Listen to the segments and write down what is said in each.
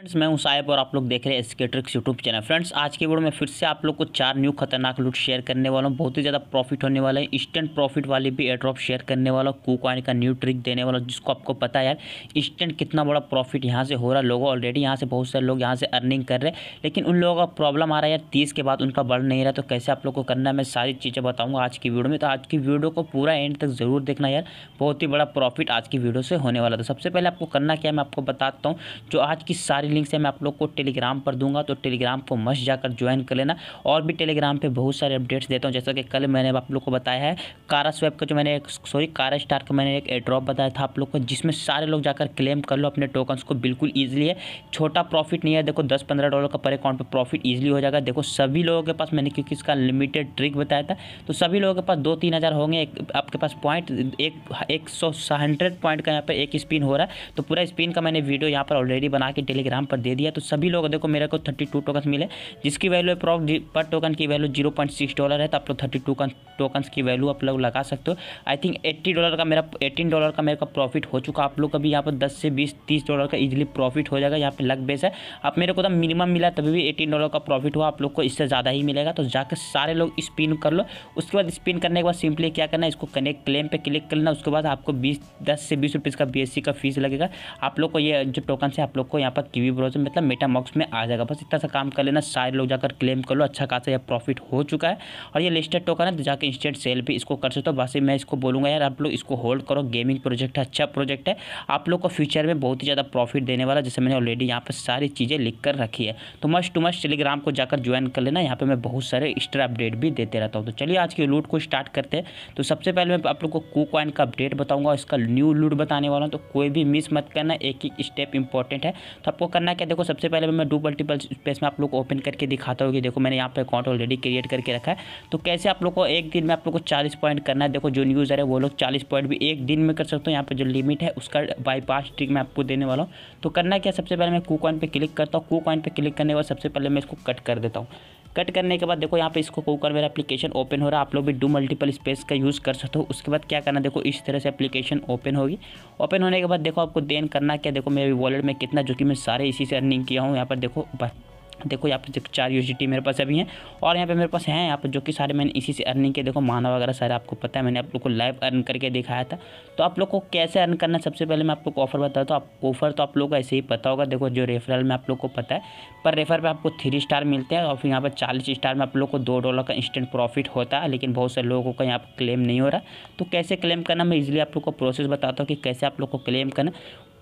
friends मैं हूं साहिब और आप लोग देख रहे हैं SK tricks YouTube channel friends आज के वीडियो में फिर से आप लोग को चार न्यू खतरनाक लूट शेयर करने वाला हूं बहुत ही ज़्यादा प्रॉफिट होने वाला है इंस्टेंट प्रॉफिट वाले भी एड्रॉप शेयर करने वाला हूं कूकॉइन का न्यू ट्रिक देने वाला जिसको आपको पता है यार इंस्टेंट कितना बड़ा प्रॉफिट यहाँ से हो रहा है लोग ऑलरेडी यहाँ से बहुत सारे लोग यहाँ से अर्निंग कर रहे हैं लेकिन उन लोगों का प्रॉब्लम आ रहा है यार तीस के बाद उनका बढ़ नहीं रहा तो कैसे आप लोग को करना है मैं सारी चीज़ें बताऊँगा आज की वीडियो में तो आज की वीडियो को पूरा एंड तक ज़रूर देखना यार बहुत ही बड़ा प्रॉफिट आज की वीडियो से होने वाला था सबसे पहले आपको करना क्या मैं आपको बताता हूँ जो आज की सारी सारी लिंक्स है मैं आप लोग को टेलीग्राम पर दूंगा तो टेलीग्राम को मस्ट जाकर ज्वाइन कर लेना और भी टेलीग्राम पर बहुत सारे अपडेट्स देता हूँ जैसा कि कल मैंने आप लोग को बताया है कारा स्वैप का जो मैंने सॉरी कारा स्टार का मैंने एक एड्रॉप बताया था आप लोग को जिसमें सारे लोग जाकर क्लेम कर लो अपने टोकन्स को बिल्कुल ईजिली है छोटा प्रॉफिट नहीं है देखो दस पंद्रह डॉलर का पर अकाउंट पर प्रॉफिट ईजिली हो जाएगा देखो सभी लोगों के पास मैंने क्योंकि इसका लिमिटेड ट्रिक बताया था तो सभी लोगों के पास दो तीन हज़ार होंगे एक आपके पास पॉइंट एक एक सौ हंड्रेड पॉइंट का यहाँ पर एक स्पिन हो रहा है तो पूरा स्पिन का मैंने वीडियो यहाँ पर ऑलरेडी बना के टेलीग्राम टेलीग्राम पर दे दिया तो सभी लोग देखो मेरे को थर्टी टू टोकन मिले जिसकी वैल्यू अप्रॉक्स पर टोकन की value zero point six dollar है तो आप लोग थर्टी टू टोकन्स की वैल्यू आप लोग लगा सकते हो आई थिंक एट्टी डॉलर का मेरा एटीन डॉलर का मेरे का प्रॉफिट हो चुका आप लोग का भी यहाँ पर दस से बीस तीस डॉलर का इजिली प्रॉफिट हो जाएगा यहाँ पर लग बेस है आप मेरे को तो मिनिमम मिला तभी भी एटीन डॉलर का प्रॉफिट हुआ आप लोग को इससे ज़्यादा ही मिलेगा तो जाकर सारे लोग स्पिन कर लो उसके बाद स्पिन करने के बाद सिंपली क्या करना इसको कनेक्ट क्लेम पर क्लिक कर लेना उसके बाद आपको बीस दस से बीस रुपीज़ का बी का फीस लगेगा आप लोग को ये जो टोकन से आप लोग को यहाँ पर वी ब्राउजर मतलब मेटामॉक्स में आ जाएगा बस इतना सा काम कर लेना सारे लोग जाकर क्लेम कर लो अच्छा खासा यह प्रॉफिट हो चुका है और ये लिस्टेड टोकन है तो जाकर इंस्टेंट सेल भी इसको कर सकते हो बस मैं इसको बोलूँगा यार आप लोग इसको होल्ड करो गेमिंग प्रोजेक्ट अच्छा प्रोजेक्ट है आप लोग को फ्यूचर में बहुत ही ज़्यादा प्रॉफिट देने वाला जैसे मैंने ऑलरेडी यहाँ पर सारी चीज़ें लिख कर रखी है तो मस्ट टू मस्ट टेलीग्राम को जाकर ज्वाइन कर लेना यहाँ पर मैं बहुत सारे एक्स्ट्रा अपडेट भी देते रहता हूँ तो चलिए आज के लूट को स्टार्ट करते हैं तो सबसे पहले मैं आप लोग को कू कॉइन का अपडेट बताऊँगा इसका न्यू लूट बताने वाला हूँ तो कोई भी मिस मत करना एक एक स्टेप इंपॉर्टेंट है तो आपको करना क्या देखो सबसे पहले मैं डू मल्टीपल स्पेस में आप लोग ओपन करके दिखाता हूँ कि देखो मैंने यहाँ पे अकाउंट ऑलरेडी क्रिएट करके रखा है तो कैसे आप लोग को एक दिन में आप लोग को चालीस पॉइंट करना है देखो जो यूज़र है वो लोग चालीस पॉइंट भी एक दिन में कर सकते हो यहाँ पर जो लिमिट है उसका बाईपास ट्रिक मैं आपको देने वाला हूँ तो करना क्या सबसे पहले मैं कू कॉइन पर क्लिक करता हूँ कू कॉइन पर क्लिक करने के बाद सबसे पहले मैं इसको कट कर देता हूँ कट करने के बाद देखो यहाँ पे इसको कोकर मेरा एप्लीकेशन ओपन हो रहा है आप लोग भी डू मल्टीपल स्पेस का यूज़ कर सकते हो उसके बाद क्या करना देखो इस तरह से एप्लीकेशन ओपन होगी ओपन होने के बाद देखो आपको देन करना क्या देखो मेरे वॉलेट में कितना जो कि मैं सारे इसी से अर्निंग किया हूँ यहाँ पर देखो देखो यहाँ पे देखो चार यूनिवर्सिटी मेरे पास अभी हैं और यहाँ पे मेरे पास हैं यहाँ पर जो कि सारे मैंने इसी से अर्निंग के देखो माना वगैरह सारे आपको पता है मैंने आप लोग को लाइव अर्न करके दिखाया था तो आप लोग को कैसे अर्न करना सबसे पहले मैं आप लोग को ऑफर बताता हूँ आप ऑफर तो आप तो लोग को ऐसे ही पता होगा देखो जो रेफरल में आप लोग को पता है पर रेफर पर आपको थ्री स्टार मिलते हैं और फिर यहाँ पर चालीस स्टार में आप लोग को दो डॉलर का इंस्टेंट प्रॉफिट होता है लेकिन बहुत से लोगों का यहाँ पर क्लेम नहीं हो रहा तो कैसे क्लेम करना मैं इजिली आप लोग को प्रोसेस बताता हूँ कि कैसे आप लोग को क्लेम करना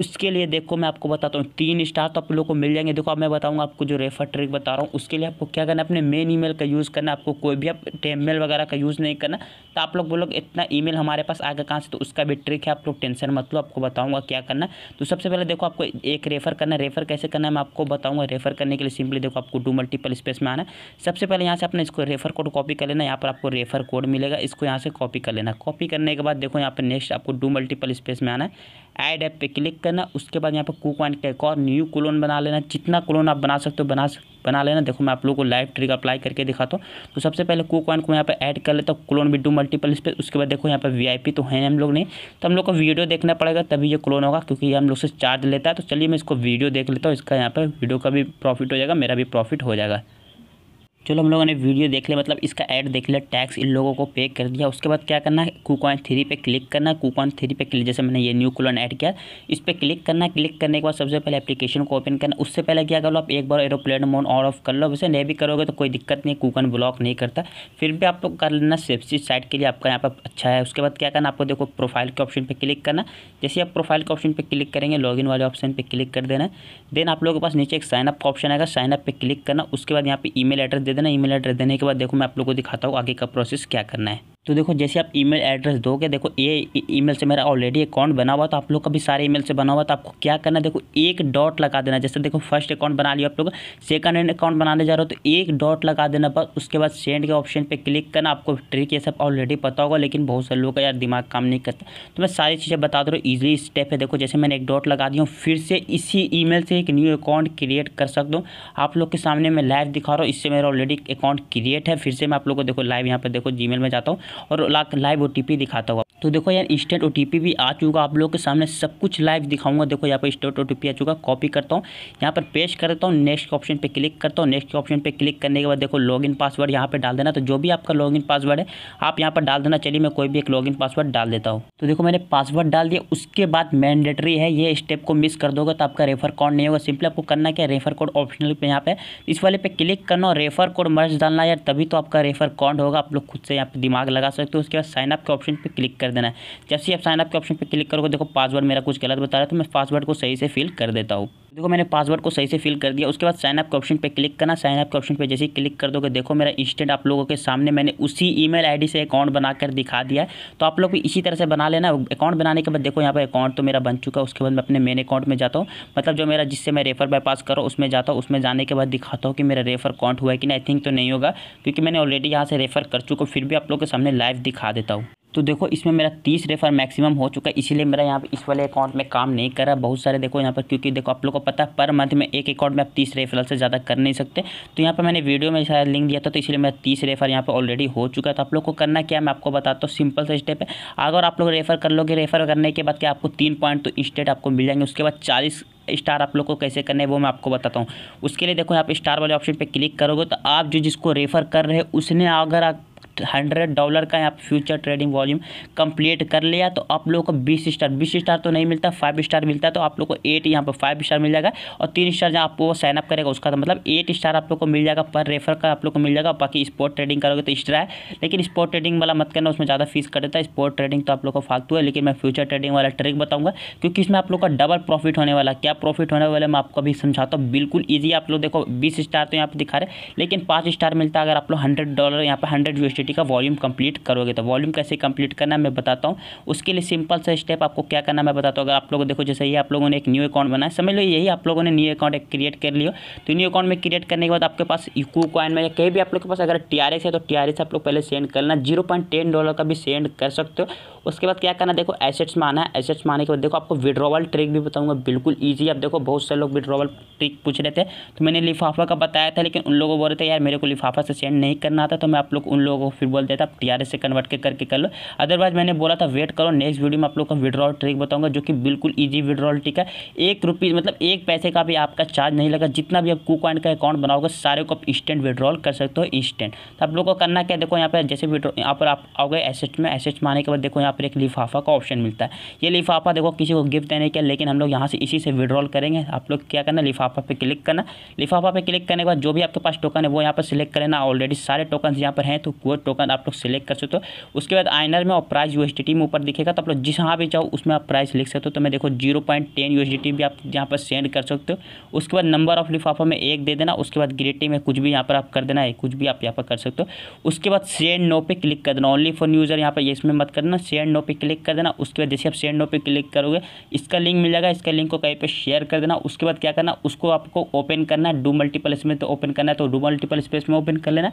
उसके लिए देखो मैं आपको बताता हूँ तीन स्टार तो आप लोग को मिल जाएंगे देखो अब मैं बताऊँगा आपको जो रेफर ट्रिक बता रहा हूँ उसके लिए आपको क्या करना है अपने मेन ईमेल का यूज़ करना आपको कोई भी आप टेमेल वगैरह का यूज़ नहीं करना तो आप लोग बोलोग इतना ईमेल हमारे पास आगे कहाँ से तो उसका भी ट्रिक है आप लोग टेंशन मत लो आपको बताऊँगा क्या करना तो सबसे पहले देखो आपको एक रेफर करना रेफर कैसे करना है मैं आपको बताऊँगा रेफर करने के लिए सिंपली देखो आपको डू मल्टीपल स्पेस में आना सबसे पहले यहाँ से अपने इसको रेफर कोड कॉपी कर लेना यहाँ पर आपको रेफर कोड मिलेगा इसको यहाँ से कॉपी कर लेना कॉपी करने के बाद देखो यहाँ पर नेक्स्ट आपको डू मल्टीपल स्पेस में आना है ऐड ऐप पे क्लिक करना उसके बाद यहाँ पर कुक वन का एक और न्यू क्लोन बना लेना जितना क्लोन आप बना सकते हो बना बना लेना देखो मैं आप लोगों को लाइव ट्रिक अप्लाई करके दिखाता हूँ तो सबसे पहले कुक वन को यहाँ पर ऐड कर लेता हूँ क्लोन भी मल्टीपल इस पर उसके बाद देखो यहाँ पे वीआईपी तो है हम लोग नहीं तो हम लोग को वीडियो देखना पड़ेगा तभी ये क्लोन होगा क्योंकि ये हम लोग से चार्ज लेता है तो चलिए मैं इसको वीडियो देख लेता हूँ इसका यहाँ पर वीडियो का भी प्रॉफिट हो जाएगा मेरा भी प्रॉफिट हो जाएगा चलो हम लोगों ने वीडियो देख लिया मतलब इसका ऐड देख लिया टैक्स इन लोगों को पे कर दिया उसके बाद क्या करना है कूकॉइन थ्री पे क्लिक करना है कूकॉइन थ्री पे क्लिक जैसे मैंने ये न्यू कूलन ऐड किया इस पर क्लिक करना क्लिक करने के बाद सबसे पहले एप्लीकेशन को ओपन करना उससे पहले क्या कर लो आप एक बार एरोप्लेन मोड ऑन ऑफ कर लो वैसे नहीं भी करोगे तो कोई दिक्कत नहीं कूपन ब्लॉक नहीं करता फिर भी आप लोग कर लेना सेफ्टी साइड के लिए आपका यहाँ पर अच्छा है उसके बाद क्या करना आपको देखो प्रोफाइल के ऑप्शन पर क्लिक करना जैसे आप प्रोफाइल के ऑप्शन पर क्लिक करेंगे इन वाले ऑप्शन पर क्लिक कर देना देन आप लोगों के पास नीचे एक साइनअप का ऑप्शन आएगा साइनअप पर क्लिक करना उसके बाद यहाँ पर ई मेल एड्रेस दे देना ईमेल एड्रेस देने के बाद देखो मैं आप लोगों को दिखाता हूँ आगे का प्रोसेस क्या करना है तो देखो जैसे आप ईमेल एड्रेस दोगे देखो ये ईमेल से मेरा ऑलरेडी अकाउंट बना हुआ तो आप लोग का भी सारे ईमेल से बना हुआ तो आपको क्या करना देखो एक डॉट लगा देना जैसे देखो फर्स्ट अकाउंट बना लिया आप लोग सेकंड हैंड अकाउंट बनाने जा रहे हो तो एक डॉट लगा देना बस उसके बाद सेंड के ऑप्शन पर क्लिक करना आपको ट्रिक ये सब ऑलरेडी पता होगा लेकिन बहुत सारे लोग का यार दिमाग काम नहीं करता तो मैं सारी चीज़ें बता दे रहा हूँ ईजिली स्टेप है देखो जैसे मैंने एक डॉट लगा दिया हूँ फिर से इसी ई से एक न्यू अकाउंट क्रिएट कर सकता हूँ आप लोग के सामने मैं लाइव दिखा रहा हूँ इससे मेरा ऑलरेडी अकाउंट क्रिएट है फिर से मैं आप लोग को देखो लाइव यहाँ पर देखो जी में जाता हूँ और लाइव ओ दिखाता हुआ तो देखो यार इंस्टेंट ओ भी आ चुका आप लोगों के सामने सब कुछ लाइव दिखाऊंगा देखो यहाँ पर इंस्टेंट ओ आ चुका कॉपी करता हूँ यहाँ पर कर करता हूँ नेक्स्ट ऑप्शन पर क्लिक करता हूँ नेक्स्ट ऑप्शन पर क्लिक करने के बाद देखो लॉगिन पासवर्ड यहाँ पर डाल देना तो जो भी आपका लॉगिन पासवर्ड है आप यहाँ पर डाल देना चलिए मैं कोई भी एक लॉगिन पासवर्ड डाल देता हूँ तो देखो मैंने पासवर्ड डाल दिया उसके बाद मैंडेटरी है ये स्टेप को मिस कर दोगे तो आपका रेफर कोड नहीं होगा सिंपली आपको करना क्या रेफर कोड ऑप्शनल पे यहाँ पे इस वाले पे क्लिक करना और रेफर कोड मर्ज डालना यार तभी तो आपका रेफर कॉन्ड होगा आप लोग खुद से यहाँ पे दिमाग लगा लगा सकते हो उसके बाद साइनअप के ऑप्शन पर क्लिक कर देना है जैसे आप साइनअप के ऑप्शन पर क्लिक करोगे देखो पासवर्ड मेरा कुछ गलत बता रहा है तो मैं पासवर्ड को सही से फिल कर देता हूँ देखो मैंने पासवर्ड को सही से फिल कर दिया उसके बाद साइनअप के ऑप्शन पे क्लिक करना साइनअप के ऑप्शन पे जैसे ही क्लिक कर दोगे देखो मेरा इंस्टेंट आप लोगों के सामने मैंने उसी ईमेल आईडी से अकाउंट बनाकर दिखा दिया है तो आप लोग भी इसी तरह से बना लेना अकाउंट बनाने के बाद देखो यहाँ पर अकाउंट तो मेरा बन चुका है उसके बाद मैं अपने मेन अकाउंट में जाता हूँ मतलब जो मेरा जिससे मैं रेफर बाईपास करो उसमें जाता हूँ उसमें जाने के बाद दिखाता हूँ कि मेरा रेफर अकाउंट हुआ है कि नहीं आई थिंक तो नहीं होगा क्योंकि मैंने ऑलरेडी यहाँ से रेफर कर चुका फिर भी आप लोग के सामने सामने लाइव दिखा देता हूँ तो देखो इसमें मेरा तीस रेफर मैक्सिमम हो चुका है इसीलिए मेरा यहाँ पे इस वाले अकाउंट में काम नहीं कर रहा बहुत सारे देखो यहाँ पर क्योंकि देखो आप लोगों को पता है पर मंथ में एक अकाउंट में आप तीस रेफर से ज़्यादा कर नहीं सकते तो यहाँ पर मैंने वीडियो में शायद लिंक दिया था तो इसलिए मेरा तीस रेफर यहाँ पर ऑलरेडी हो चुका है तो आप लोग को करना क्या मैं आपको बताता हूँ सिंपल से स्टेप है अगर आप लोग रेफर कर लोगे रेफर करने के बाद क्या आपको तीन पॉइंट तो इंस्टेंट आपको मिल जाएंगे उसके बाद चालीस स्टार आप लोग को कैसे करना है वो मैं आपको बताता हूँ उसके लिए देखो यहाँ पे स्टार वाले ऑप्शन पे क्लिक करोगे तो आप जो जिसको रेफ़र कर रहे हैं उसने अगर हंड्रेड डॉलर का यहाँ फ्यूचर ट्रेडिंग वॉल्यूम कंप्लीट कर लिया तो आप लोग को बीस स्टार बीस स्टार तो नहीं मिलता फाइव स्टार मिलता तो आप लोग को एट यहाँ पर फाइव स्टार मिल जाएगा और तीन स्टार जहाँ आपको साइन अप करेगा उसका तो मतलब एट स्टार आप लोग को मिल जाएगा पर रेफर का आप लोग को मिल जाएगा बाकी स्पोर्ट ट्रेडिंग करोगे तो एक्स्ट्रा है लेकिन स्पोर्ट ट्रेडिंग वाला मत करना उसमें ज़्यादा फीस कर देता है स्पोर्ट ट्रेडिंग तो आप लोग को फालतू है लेकिन मैं फ्यूचर ट्रेडिंग वाला ट्रिक बताऊँगा क्योंकि इसमें आप लोग का डबल प्रॉफिट होने वाला क्या प्रॉफिट होने वाला मैं आपको अभी समझाता हूँ बिल्कुल ईजी आप लोग देखो बीस स्टार तो यहाँ पर दिखा रहे लेकिन पाँच स्टार मिलता है अगर आप लोग हंड्रेड डॉलर यहाँ पर हंड्रेड यू क्वांटिटी का वॉल्यूम कंप्लीट करोगे तो वॉल्यूम कैसे कंप्लीट करना है मैं बताता हूँ उसके लिए सिंपल सा स्टेप आपको क्या करना मैं बताता हूँ अगर आप लोग देखो जैसे ही आप लोगों ने एक न्यू अकाउंट बनाया समझ लो यही आप लोगों ने न्यू अकाउंट एक क्रिएट कर लिया तो न्यू अकाउंट में क्रिएट करने के बाद आपके पास इकू कॉइन में या कहीं भी आप लोग के पास अगर टी है तो टी आप लोग पहले सेंड करना जीरो डॉलर का भी सेंड कर सकते हो उसके बाद क्या करना देखो एसेट्स में आना है एसेट्स में आने के बाद देखो आपको विड्रॉवल ट्रिक भी बताऊँगा बिल्कुल ईजी आप देखो बहुत से लोग विड्रॉवल ट्रिक पूछ रहे थे तो मैंने लिफाफा का बताया था लेकिन उन लोगों बोल रहे थे यार मेरे को लिफाफा से सेंड नहीं करना था तो मैं आप लोग उन लोगों को फिर बोल दिया था आप टी से कन्वर्ट के करके कर लो अदरवाइज मैंने बोला था वेट करो नेक्स्ट वीडियो में आप लोग का विड्रॉल ट्रिक बताऊंगा जो कि बिल्कुल ईजी विड्रॉल ट्रिक है एक रुपीज़ मतलब एक पैसे का भी आपका चार्ज नहीं लगा जितना भी आप कू का अकाउंट बनाओगे सारे को आप इंस्टेंट विड्रॉल कर सकते हो इंस्टेंट तो आप लोग को करना क्या देखो यहाँ पर जैसे विड्रॉ यहाँ पर आप आओगे एसेट में एसेट में आने के बाद देखो यहाँ पर एक लिफाफा का ऑप्शन मिलता है ये लिफाफा देखो किसी को गिफ्ट देने के लेकिन हम लोग यहाँ से इसी से विड्रॉल करेंगे आप लोग क्या करना लिफाफा पर क्लिक करना लिफाफा पर क्लिक करने के बाद जो भी आपके पास टोकन है वो यहाँ पर सिलेक्ट करना ऑलरेडी सारे टोकन यहाँ पर हैं तो वो टोकन आप लोग सेलेक्ट कर सकते हो उसके बाद आइनर में और प्राइस यू में ऊपर दिखेगा तो आप लोग जहाँ भी जाओ उसमें आप प्राइस लिख सकते हो तो मैं देखो जीरो पॉइंट टेन भी आप यहाँ पर सेंड कर सकते हो उसके बाद नंबर ऑफ लिफाफा में एक दे देना उसके बाद ग्रेटिंग में कुछ भी यहाँ पर आप कर देना है कुछ भी आप यहाँ पर कर सकते हो उसके बाद सेंड नो पे क्लिक कर देना ओनली फॉर यूज़र यहाँ पर इसमें मत करना सेंड नो पे क्लिक कर देना उसके बाद जैसे आप सेंड नो पे क्लिक करोगे इसका लिंक मिल जाएगा इसका लिंक को कहीं पर शेयर कर देना उसके बाद क्या करना उसको आपको ओपन करना है डू मल्टीपल इसमें में तो ओपन करना है तो डू मल्टीपल स्पेस में ओपन कर लेना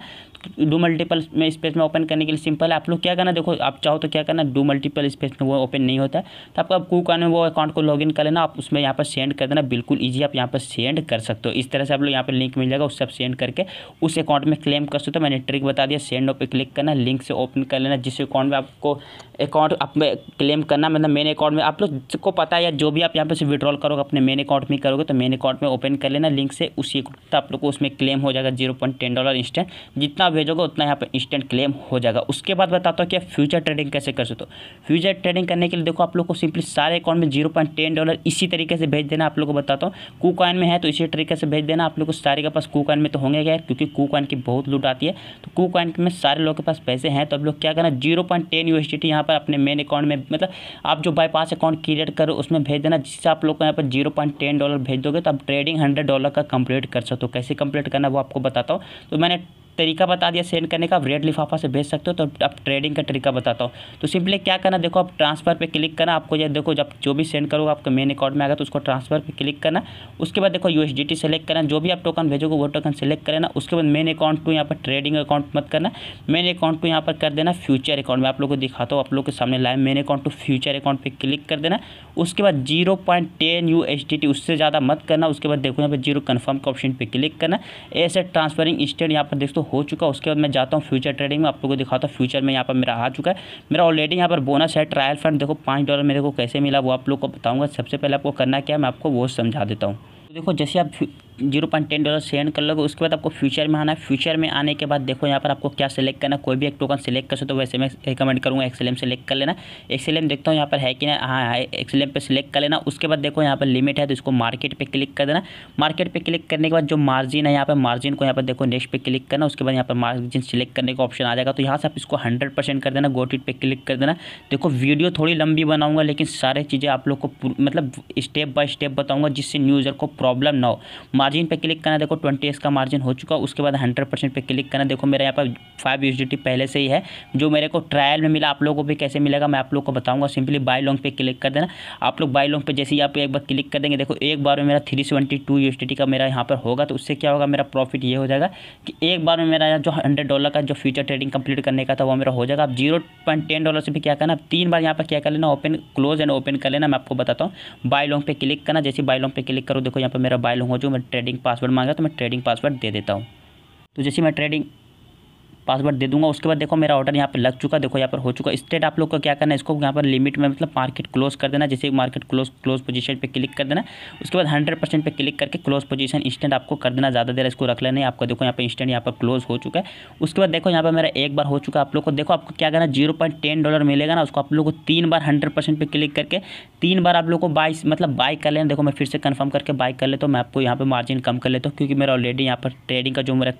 डू तो मल्टीपल में स्पेस में ओपन करने के लिए सिंपल आप लोग क्या करना देखो आप चाहो तो क्या करना डू मल्टीपल स्पेस में वो ओपन नहीं होता है तो आपको आप कान में वो अकाउंट को लॉगिन कर लेना आप उसमें यहाँ पर सेंड कर देना बिल्कुल ईजी आप यहाँ पर सेंड कर सकते हो इस तरह से आप लोग यहाँ पर लिंक मिल जाएगा उस आप सेंड करके उस अकाउंट में क्लेम कर सकते हो मैंने ट्रिक बता दिया सेंड ओपे क्लिक करना लिंक से ओपन कर लेना जिस अकाउंट में आपको अकाउंट आप में क्लेम करना मतलब मेन अकाउंट में आप लोग को पता है या जो भी आप यहाँ पर से विड्रॉल करोगे अपने मेन अकाउंट में करोगे तो मेन अकाउंट में ओपन कर लेना लिंक से उसी तो आप लोग को उसमें क्लेम हो जाएगा zero point ten dollar instant जितना भेजोगे उतना यहाँ पर इंस्टेंट एंड क्लेम हो जाएगा उसके बाद बताता हूँ कि आप फ्यूचर ट्रेडिंग कैसे कर सकते हो फ्यूचर ट्रेडिंग करने के लिए देखो आप लोग को सिंपली सारे अकाउंट में जीरो पॉइंट टेन डॉलर इसी तरीके से भेज देना आप लोग को बताता हूँ कू कॉइन में है तो इसी तरीके से भेज देना आप लोग को सारे के पास कू कॉइन में तो होंगे क्या क्योंकि कू कॉइन की बहुत लूट आती है तो कू कॉइन में सारे लोग के पास पैसे हैं तो आप लोग क्या करना जीरो पॉइंट टेन यू यहाँ पर अपने मेन अकाउंट में मतलब आप जो बाईपास अकाउंट क्रिएट करो उसमें भेज देना जिससे आप लोग को यहाँ पर जीरो पॉइंट टेन डॉलर भेज दोगे तो आप ट्रेडिंग हंड्रेड डॉलर का कंप्लीट कर सकते हो कैसे कंप्लीट करना वो आपको बताता हूँ तो मैंने तरीका बता दिया सेंड करने का आप रेड लिफाफा से भेज सकते हो तो आप ट्रेडिंग का तरीका बताता हूँ तो सिंपली क्या करना देखो आप ट्रांसफर पे क्लिक करना आपको या देखो जब जो भी सेंड करोगे आपके मेन अकाउंट में आएगा तो उसको ट्रांसफर पे क्लिक करना उसके बाद देखो टी सेलेक्ट करना जो भी आप टोकन भेजोगे वो टोकन सेलेक्ट करना उसके बाद मेन अकाउंट टू यहाँ पर ट्रेडिंग अकाउंट मत करना मेन अकाउंट टू यहाँ पर कर देना फ्यूचर अकाउंट में आप लोग को दिखाता हूँ आप लोग के सामने लाए main account to future account पर क्लिक कर देना उसके बाद zero point ten U S D T उससे ज़्यादा मत करना उसके बाद देखो यहाँ पर जीरो कन्फर्म का ऑप्शन पर क्लिक करना एसेट ट्रांसफरिंग स्टेट यहाँ पर देखो हो चुका उसके बाद मैं जाता हूँ फ्यूचर ट्रेडिंग में आप लोगों को दिखाता हूँ फ्यूचर में यहाँ पर मेरा आ चुका है मेरा ऑलरेडी यहाँ पर बोनस है ट्रायल फंड देखो पाँच डॉलर मेरे को कैसे मिला वो आप लोग को बताऊँगा सबसे पहले आपको करना क्या मैं आपको वो समझा देता हूँ देखो जैसे आप zero point ten dollar send कर लोगे उसके बाद आपको फ्यूचर में आना है फ्यूचर में आने के बाद देखो यहाँ पर आपको क्या सिलेक्ट करना कोई भी एक टोकन सेलेक्ट कर सकते तो वैसे मैं रिकमेंड करूँगा एक्सलेम सेलेक्ट कर लेना एक्सलेम देखता हूँ यहाँ पर है कि ना हाँ है एक्सलेम पर सिलेक्ट कर लेना उसके बाद देखो यहाँ पर लिमिट है तो इसको मार्केट पर क्लिक कर देना मार्केट पर क्लिक करने के बाद जो मार्जिन है यहाँ पर मार्जिन को यहाँ पर देखो नेक्स्ट पर क्लिक करना उसके बाद यहाँ पर मार्जिन सेलेक्ट करने का ऑप्शन आ जाएगा तो यहाँ से आप इसको हंड्रेड परसेंट कर देना गोटिट पर क्लिक कर देना देखो वीडियो थोड़ी लंबी बनाऊंगा लेकिन सारी चीज़ें आप लोग को मतलब स्टेप बाय स्टेप बताऊँगा जिससे न्यूजर को प्रॉब्लम ना हो मार्जिन पे क्लिक करना देखो ट्वेंटी का मार्जिन हो चुका उसके बाद हंड्रेड परसेंट पर क्लिक करना देखो मेरे यहाँ पर फाइव यूज पहले से ही है जो मेरे को ट्रायल में मिला आप लोगों को भी कैसे मिलेगा मैं आप लोग को बताऊँगा सिंपली बाई लॉन्ग पे क्लिक कर देना आप लोग बाई लॉन्ग पे जैसे ही आप एक बार क्लिक कर देंगे देखो एक बार में मेरा थ्री सेवेंटी टू यूज का मेरा यहाँ पर होगा तो उससे क्या होगा मेरा प्रॉफिट ये हो जाएगा कि एक बार में मेरा जो हंड्रेड डॉलर का जो फ्यूचर ट्रेडिंग कंप्लीट करने का था वो मेरा हो जाएगा आप जीरो पॉइंट टेन डॉलर से भी क्या करना तीन बार यहाँ पर क्या कर लेना ओपन क्लोज एंड ओपन कर लेना मैं आपको बताता हूँ बाई लॉन्ग पे क्लिक करना जैसे बाई लॉन्ग पे क्लिक करो देखो यहाँ पर मेरा बाई लॉन्ग हो मैं ट्रेडिंग पासवर्ड मांगा तो मैं ट्रेडिंग पासवर्ड दे देता हूँ तो जैसे मैं ट्रेडिंग पासवर्ड दे दूंगा उसके बाद देखो मेरा ऑर्डर यहाँ पर लग चुका देखो यहाँ पर हो चुका स्टेट आप लोग का क्या करना है इसको यहाँ पर लिमिट में मतलब मार्केट क्लोज कर देना जैसे मार्केट क्लोज क्लोज पोजीशन पे क्लिक कर देना उसके बाद हंड्रेड परसेंट पर क्लिक करके क्लोज पोजीशन इंस्टेंट आपको कर देना ज़्यादा देर इसको रख लेना है आपको देखो यहाँ पर इंस्टेंट यहाँ पर क्लोज हो चुका है उसके बाद देखो यहाँ पर मेरा एक बार हो चुका आप लोग को देखो आपको क्या करना जीरो पॉइंट टेन डॉलर मिलेगा ना उसको आप लोग को तीन बार हंड्रेड परसेंट पे क्लिक करके तीन बार आप लोग को बाई मतलब बाई कर लेना देखो मैं फिर से कन्फर्म करके बाई कर लेता हूँ मैं आपको यहाँ पर मार्जिन कम कर लेता हूँ क्योंकि मेरा ऑलरेडी यहाँ पर ट्रेडिंग का जो मेरा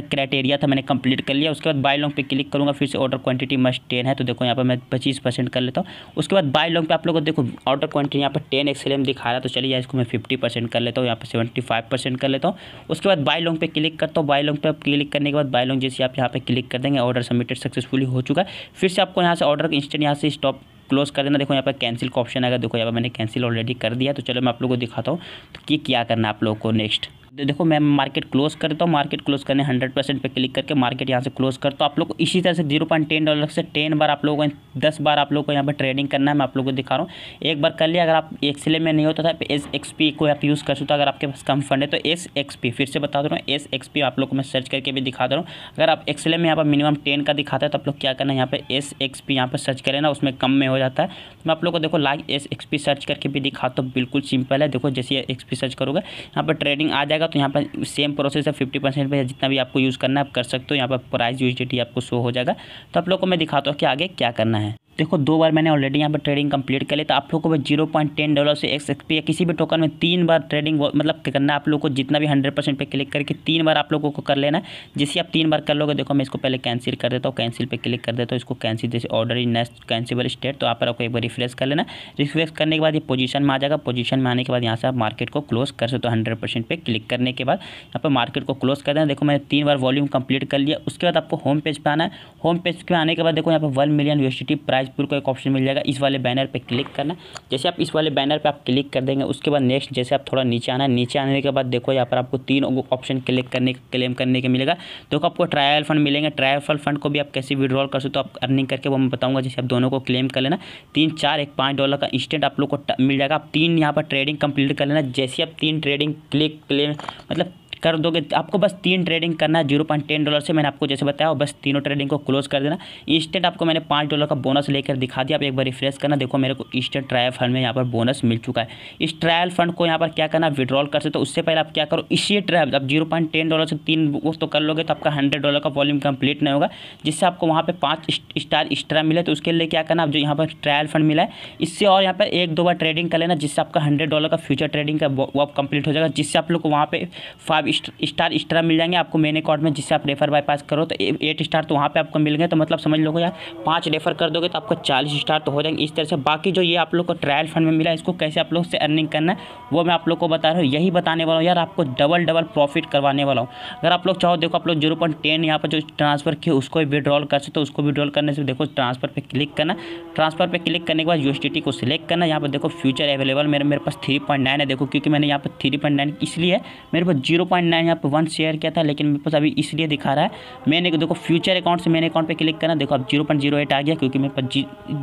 क्राइटेरिया था मैंने कंप्लीट कंप्लीट कर लिया उसके बाद बाय लॉन्ग पे क्लिक करूँगा फिर से ऑर्डर क्वांटिटी मस्ट टेन है तो देखो यहाँ पर मैं पच्चीस परसेंट कर लेता हूँ उसके बाद बाय लॉन्ग पे आप लोग को देखो ऑर्डर क्वांटिटी यहाँ पर टेन एक्सएलएम दिखा रहा तो चलिए इसको मैं फिफ्टी परसेंट कर लेता हूँ यहाँ पर सेवेंटी फाइव परसेंट कर लेता हूँ उसके बाद बाय लॉन्ग पे क्लिक करता हूँ बाय लॉन्ग पे क्लिक करने के बाद बाय लॉन्ग जैसे आप यहाँ पर क्लिक कर देंगे ऑर्डर सबमिटेड सक्सेसफुली हो चुका है फिर से आपको यहाँ से ऑर्डर इंस्टेंट यहाँ से स्टॉप क्लोज कर देना देखो यहाँ पर कैंसिल का ऑप्शन आएगा देखो यहाँ पर मैंने कैंसिल ऑलरेडी कर दिया तो चलो मैं आप लोगों को दिखाता हूँ तो कि क्या करना है आप लोगों को नेक्स्ट देखो मैं मार्केट क्लोज करता हूँ मार्केट क्लोज करने हंड्रेड परसेंट पर क्लिक करके मार्केट यहाँ से क्लोज करता हूँ आप लोग को इसी तरह से जीरो पॉइंट टेन डॉलर से टेन बार आप लोगों को दस बार आप लोग को यहाँ पर ट्रेडिंग करना है मैं आप लोग को दिखा रहा हूँ एक बार कर लिया अगर आप एक्सले में नहीं होता था एस एक्स पी को आप यूज़ कर सकते हो अगर आपके पास कम फंड है तो एस एक्स पी फिर से बता दे रहा हूँ एस एक्स पी आप लोग को मैं सर्च करके भी दिखा दे रहा हूँ अगर आप एक्सले में यहाँ पर मिनिमम टेन का दिखाता है तो आप लोग क्या करना है यहाँ पर एस एक्स पी यहाँ पर सर्च करें ना उसमें कम में हो जाता है तो मैं आप लोग को देखो like S X P search करके भी दिखा तो बिल्कुल सिंपल है देखो जैसे एक्स पी सर्च करोगे यहाँ पर ट्रेडिंग आ जाएगा जाएगा तो यहाँ पर सेम प्रोसेस है फिफ्टी परसेंट पर जितना भी आपको यूज़ करना है आप कर सकते हो यहाँ पर प्राइस यूज आपको शो हो जाएगा तो आप लोग को मैं दिखाता हूँ कि आगे क्या करना है देखो दो बार मैंने ऑलरेडी यहाँ पर ट्रेडिंग कंप्लीट कर लिया तो आप लोग को भी जीरो पॉइंट टेन डॉलर से एक्स एक्सपी या किसी भी टोकन में तीन बार ट्रेडिंग मतलब करना आप लोग को जितना भी हंड्रेड परसेंट पे क्लिक करके तीन बार आप लोगों को कर लेना है आप तीन बार कर लोगे देखो मैं इसको पहले कैंसिल कर देता हूँ कैंसिल पर क्लिक कर देता हूँ इसको कैंसिल जैसे order in next cancel state तो आप आपको एक बार रिफ्रेश कर लेना रिफ्रेश करने के बाद ये पोजिशन में आ जाएगा पोजिशन में आने के बाद यहाँ से आप मार्केट को क्लोज कर सकते हो हंड्रेड परसेंट पे क्लिक करने के बाद यहाँ पर मार्केट को क्लोज कर देना देखो मैंने तीन बार वॉल्यूम कंप्लीट कर लिया उसके बाद आपको होम पेज पर आना है होम पेज पर आने के बाद देखो यहाँ पर one million USD price Dinajpur का एक ऑप्शन मिल जाएगा इस वाले बैनर पर क्लिक करना जैसे आप इस वाले बैनर पर आप क्लिक कर देंगे उसके बाद नेक्स्ट जैसे आप थोड़ा नीचे आना नीचे आने के बाद देखो यहाँ पर आपको तीन ऑप्शन क्लिक करने क्लेम करने के मिलेगा देखो आपको ट्रायल फंड मिलेंगे ट्रायल फंड को भी आप कैसे विड्रॉल कर सकते हो आप अर्निंग करके वो मैं बताऊँगा जैसे आप दोनों को क्लेम कर लेना तीन चार एक पाँच डॉलर का इंस्टेंट आप लोग को मिल जाएगा आप तीन यहाँ पर ट्रेडिंग कंप्लीट कर लेना जैसे आप तीन ट्रेडिंग क्लिक क्लेम मतलब कर दोगे आपको बस तीन ट्रेडिंग करना है जीरो पॉइंट टेन डॉलर से मैंने आपको जैसे बताया बस तीनों ट्रेडिंग को क्लोज कर देना इंस्टेंट आपको मैंने पाँच डॉलर का बोनस लेकर दिखा दिया आप एक बार रिफ्रेश करना देखो मेरे को इंस्टेंट ट्रायल फंड में यहाँ पर बोनस मिल चुका है इस ट्रायल फंड को यहाँ पर क्या करना विड्रॉल कर सकते हो उससे पहले आप क्या करो इसी ट्रायल आप जीरो पॉइंट टेन डॉलर से तीन वो तो कर लोगे तो आपका हंड्रेड डॉलर का वॉल्यूम कंप्लीट नहीं होगा जिससे आपको वहाँ पर पाँच स्टार एक्स्ट्रा मिले तो उसके लिए क्या करना आप जो यहाँ पर ट्रायल फंड मिला है इससे और यहाँ पर एक दो बार ट्रेडिंग कर लेना जिससे आपका हंड्रेड डॉलर का फ्यूचर ट्रेडिंग का वो कंप्लीट हो जाएगा जिससे आप लोग को वहाँ पर फाइव स्टार एक्स्ट्रा मिल जाएंगे आपको मेन अकाउंट में जिससे आप रेफर बाईपास करो तो एट स्टार तो वहाँ पर आपको मिल गए तो मतलब समझ लोगे यार पाँच रेफर कर दोगे तो आपको चालीस स्टार तो हो जाएंगे इस तरह से बाकी जो ये आप लोग को ट्रायल फंड में मिला इसको कैसे आप लोग से अर्निंग करना है वो मैं आप लोग को बता रहा हूँ यही बताने वाला हूँ यार आपको डबल डबल प्रॉफिट करवाने वाला हूँ अगर आप लोग चाहो देखो आप लोग जीरो पॉइंट टेन यहाँ पर जो ट्रांसफर किए उसको भी विड्रॉल कर सकते हो उसको विड्रॉल करने से देखो ट्रांसफर पर क्लिक करना ट्रांसफर पर क्लिक करने के बाद यू को सिलेक्ट करना यहाँ पर देखो फ्यूचर अवेलेबल मेरे मेरे पास थ्री पॉइंट नाइन है देखो क्योंकि मैंने यहाँ पर थ्री पॉइंट नाइन इसलिए मेरे पास जीरो पॉइंट पॉइंट नाइन यहाँ पर वन शेयर किया था लेकिन मेरे पास अभी इसलिए दिखा रहा है मैंने देखो फ्यूचर अकाउंट से मैंने अकाउंट पर क्लिक करना देखो अब जीरो पॉइंट जीरो एट आ गया क्योंकि मेरे पास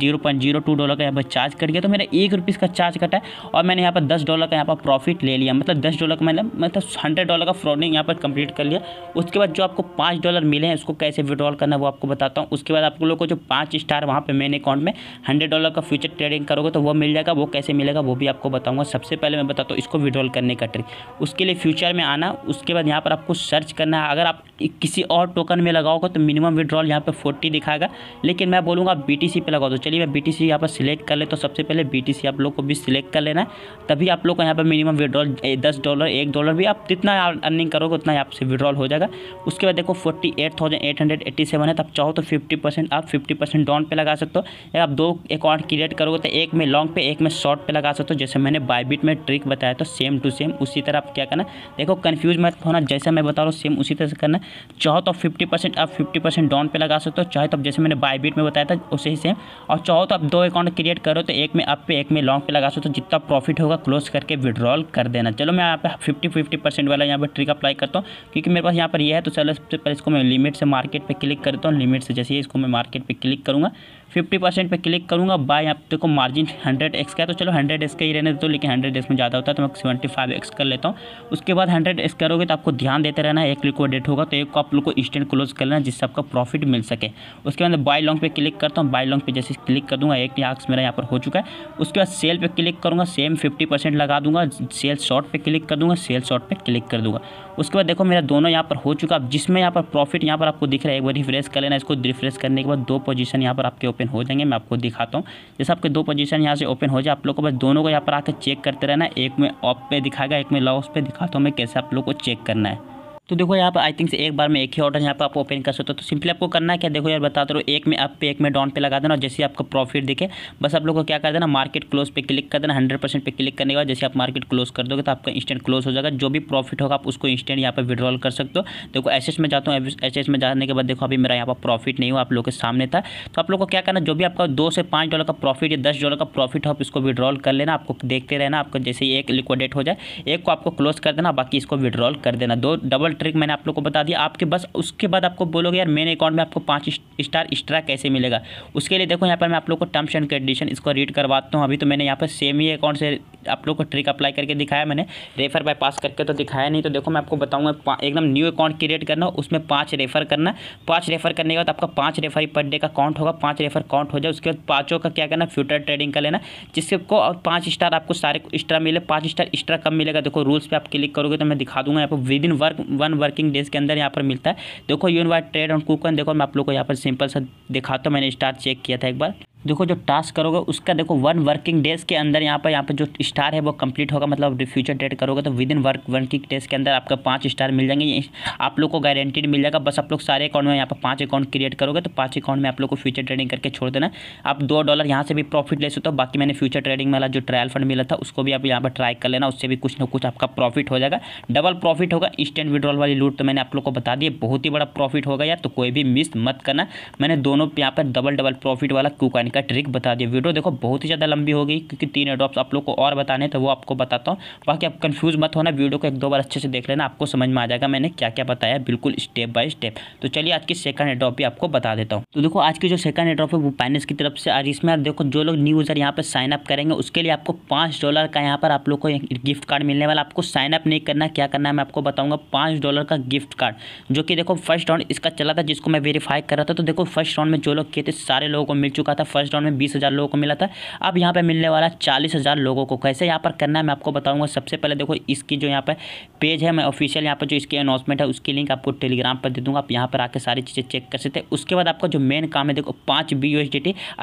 zero point zero two dollar का यहाँ पर चार्ज कट गया तो मेरा एक रुपीज़ का चार्ज कटा है और मैंने यहाँ पर दस डॉलर का यहाँ पर प्रॉफिट ले लिया मतलब दस डॉलर का मैंने मतलब हंड्रेड डॉलर का फ्रॉडिंग यहाँ पर कंप्लीट कर लिया उसके बाद जो आपको पाँच डॉलर मिले हैं उसको कैसे विड्रॉल करना वो आपको बताता हूँ उसके बाद आप लोग को जो पाँच स्टार वहाँ पर मेन अकाउंट में हंड्रेड डॉलर का फ्यूचर ट्रेडिंग करोगे तो वो मिल जाएगा वो कैसे मिलेगा वो भी आपको बताऊँगा सबसे पहले मैं बताता हूँ इसको विड्रॉल करने का ट्रिक उसके लिए फ्यूचर में आना उसके बाद यहाँ पर आपको सर्च करना है अगर आप किसी और टोकन में लगाओगे तो मिनिमम विड्रॉल यहाँ पर फोर्टी दिखाएगा लेकिन मैं बोलूँगा बी टी सी पे लगाओ तो चलिए मैं बी टी सी यहाँ पर सिलेक्ट कर ले तो सबसे पहले बी टी सी आप लोग को भी सिलेक्ट कर लेना है तभी आप लोग को यहाँ पर मिनिमम विड्रॉल दस डॉलर एक डॉलर भी आप जितना अर्निंग करोगे उतना यहाँ से विड्रॉल हो जाएगा उसके बाद देखो forty eight thousand eight hundred eighty seven है तो आप चाहो तो फिफ्टी परसेंट आप फिफ्टी परसेंट डाउन पे लगा सकते हो या आप दो अकाउंट क्रिएट करोगे तो एक में लॉन्ग पे एक में शॉर्ट पे लगा सकते हो जैसे मैंने बाईबिट में ट्रिक बताया तो सेम टू सेम उसी तरह आप क्या करना देखो कन्फ्यूज परसेंटेज मत होना जैसे मैं बता रहा हूँ सेम उसी तरह से करना चाहो तो आप फिफ्टी परसेंट आप फिफ्टी परसेंट डाउन पे लगा सकते हो चाहे तो आप जैसे मैंने बायबीट में बताया था उसे ही सेम और चाहो तो आप दो अकाउंट क्रिएट करो तो एक में अप पे एक में लॉन्ग पे लगा सकते हो जितना प्रॉफिट होगा क्लोज करके विड्रॉल कर देना चलो मैं यहाँ पर फिफ्टी फिफ्टी परसेंट वाला यहाँ पर ट्रिक अप्लाई करता हूँ क्योंकि मेरे पास यहाँ पर यह है तो चलो सबसे पहले इसको मैं लिमिट से मार्केट पर क्लिक करता हूँ लिमिट से जैसे इसको मैं मार्केट पर क्लिक करूँगा फिफ्टी परसेंट पर क्लिक करूँगा बाय यहाँ देखो मार्जिन हंड्रेड एक्स का है तो चलो हंड्रेड एक्स का ही रहने दो लेकिन हंड्रेड एक्स में ज़्यादा होता है तो मैं सेवेंटी फाइव एक्स कर लेता हूँ उसके बाद हंड्रेड एक्स करोगे तो आपको ध्यान देते रहना है एक लिक्विडेट होगा तो एक को आप लोग को इंस्टेंट क्लोज कर लेना जिससे आपका प्रॉफिट मिल सके उसके बाद बाय लॉन्ग पे क्लिक करता हूँ बाय लॉन्ग पे जैसे क्लिक कर दूंगा एक आक्स मेरा यहाँ पर हो चुका है उसके बाद सेल पे क्लिक करूँगा सेम फिफ्टी लगा दूंगा सेल शॉर्ट पर क्लिक कर दूंगा सेल शॉर्ट पर क्लिक कर दूंगा उसके बाद देखो मेरा दोनों यहाँ पर हो चुका है जिसमें यहाँ पर प्रॉफिट यहाँ पर आपको दिख रहा है एक बार रिफ्रेश कर लेना इसको रिफ्रेश करने के बाद दो पोजीशन यहाँ पर आपके ओपन हो जाएंगे मैं आपको दिखाता हूँ जैसे आपके दो पोजीशन यहाँ से ओपन हो जाए आप लोग को बस दोनों को यहाँ पर आकर चेक करते रहना एक में ऑफ पे दिखाएगा एक में लॉस पे दिखाता हूँ मैं कैसे आप लोग को चेक करना है तो देखो यहाँ पर आई थिंक से एक बार में एक ही ऑर्डर यहाँ पर आप ओपन कर सकते हो तो सिंपली आपको करना है क्या देखो यार बता दो तो एक में आप पे एक में डाउन पे लगा देना और जैसे आपको प्रॉफिट दिखे बस आप लोग को क्या कर देना मार्केट क्लोज पे क्लिक कर देना हंड्रेड परसेंट पे क्लिक करने के बाद जैसे आप मार्केट क्लोज कर दोगे तो आपका इंस्टेंट क्लोज हो जाएगा जो भी प्रॉफिट होगा आप उसको इंस्टेंट यहाँ पर विड्रॉल कर सकते हो देखो एस में जाता हूँ एस में जाने के बाद देखो अभी मेरा यहाँ पर प्रॉफिट नहीं हुआ आप लोग के सामने था तो आप लोग को क्या करना जो भी आपका दो से पाँच डॉलर का प्रॉफिट या दस डॉलर का प्रॉफिट हो आप इसको विड्रॉल कर लेना आपको देखते रहना आपको जैसे एक लिक्विडेट हो जाए एक को आपको क्लोज कर देना बाकी इसको विड्रॉल कर देना दो डबल ट्रिक मैंने आप लोग को बता दिया आपके बस उसके बाद आपको बोलोगे यार मेन अकाउंट में आपको पाँच स्टार एक्स्ट्रा कैसे मिलेगा उसके लिए देखो यहाँ पर मैं आप लोग को टर्म्स एंड कंडीशन इसको रीड करवाता हूँ अभी तो मैंने यहाँ पर सेम ही अकाउंट से आप लोग को ट्रिक अप्लाई करके दिखाया मैंने रेफर बाय पास करके तो दिखाया नहीं तो देखो मैं आपको बताऊँगा एकदम न्यू अकाउंट क्रिएट करना उसमें पाँच रेफर करना पाँच रेफर करने के बाद आपका पाँच रेफर पर डे का काउंट होगा पाँच रेफर काउंट हो जाए उसके बाद पाँचों का क्या करना फ्यूचर ट्रेडिंग कर लेना जिससे और पाँच स्टार आपको सारे एक्स्ट्रा मिले पाँच स्टार एक्स्ट्रा कम मिलेगा देखो रूल्स पर आप क्लिक करोगे तो मैं दिखा दूंगा आपको within work one one working days के अंदर यहाँ पर मिलता है देखो यून वाइट ट्रेड ऑन कूकन देखो मैं आप लोग को यहाँ पर सिंपल सा दिखाता हूँ मैंने स्टार चेक किया था एक बार देखो जो टास्क करोगे उसका देखो वन वर्किंग डेज के अंदर यहाँ पर यहाँ पर जो स्टार है वो कंप्लीट होगा मतलब फ्यूचर डेट करोगे तो within work working days के अंदर आपका पाँच स्टार मिल जाएंगे आप लोग को गारंटीड मिल जाएगा बस आप लोग सारे अकाउंट में यहाँ पर पाँच अकाउंट क्रिएट करोगे तो पाँच अकाउंट में आप लोग को फ्यूचर ट्रेडिंग करके छोड़ देना आप दो डॉलर यहाँ से भी प्रॉफिट ले सकते हो बाकी मैंने फ्यूचर ट्रेडिंग वाला जो ट्रायल फंड मिला था उसको भी आप यहाँ पर ट्राई कर लेना उससे भी कुछ ना कुछ आपका प्रॉफिट हो जाएगा डबल प्रॉफिट होगा इंस्टेंट विड्रॉल वाली लूट तो मैंने आप लोग को बता दिया बहुत ही बड़ा प्रॉफिट होगा यार तो कोई भी मिस मत करना मैंने दोनों यहाँ पर डबल डबल प्रॉफिट वाला कुकानी बनाने का ट्रिक बता दिया वीडियो देखो बहुत ही ज़्यादा लंबी हो गई क्योंकि तीन एडॉप्स आप लोग को और बताने तो वो आपको बताता हूँ बाकी आप कन्फ्यूज़ मत होना वीडियो को एक दो बार अच्छे से देख लेना आपको समझ में आ जाएगा मैंने क्या क्या बताया बिल्कुल स्टेप बाय स्टेप तो चलिए आज की सेकंड एडॉप भी आपको बता देता हूँ तो देखो आज की जो सेकंड एडॉप है वो फाइनेंस की तरफ से आज इसमें देखो जो लोग न्यू यूज़र यहाँ पर साइन अप करेंगे उसके लिए आपको पाँच डॉलर का यहाँ पर आप लोग को गिफ्ट कार्ड मिलने वाला आपको साइन अप नहीं करना क्या करना है मैं आपको बताऊँगा पाँच डॉलर का गिफ्ट कार्ड जो कि देखो फर्स्ट राउंड इसका चला था जिसको मैं वेरीफाई कर रहा था तो देखो फर्स्ट राउंड में जो लोग किए थे सारे लोगों को मिल चुका था फर्स्ट राउंड में बीस हज़ार लोगों को मिला था अब यहाँ पे मिलने वाला चालीस हज़ार लोगों को कैसे यहाँ पर करना है मैं आपको बताऊँगा सबसे पहले देखो इसकी जो यहाँ पर पेज है मैं ऑफिशियल यहाँ पर जो इसकी अनाउंसमेंट है उसकी लिंक आपको टेलीग्राम पर दे दूँगा आप यहाँ पर आकर सारी चीज़ें चेक कर सकते हैं उसके बाद आपका जो मेन काम है देखो पाँच बी यू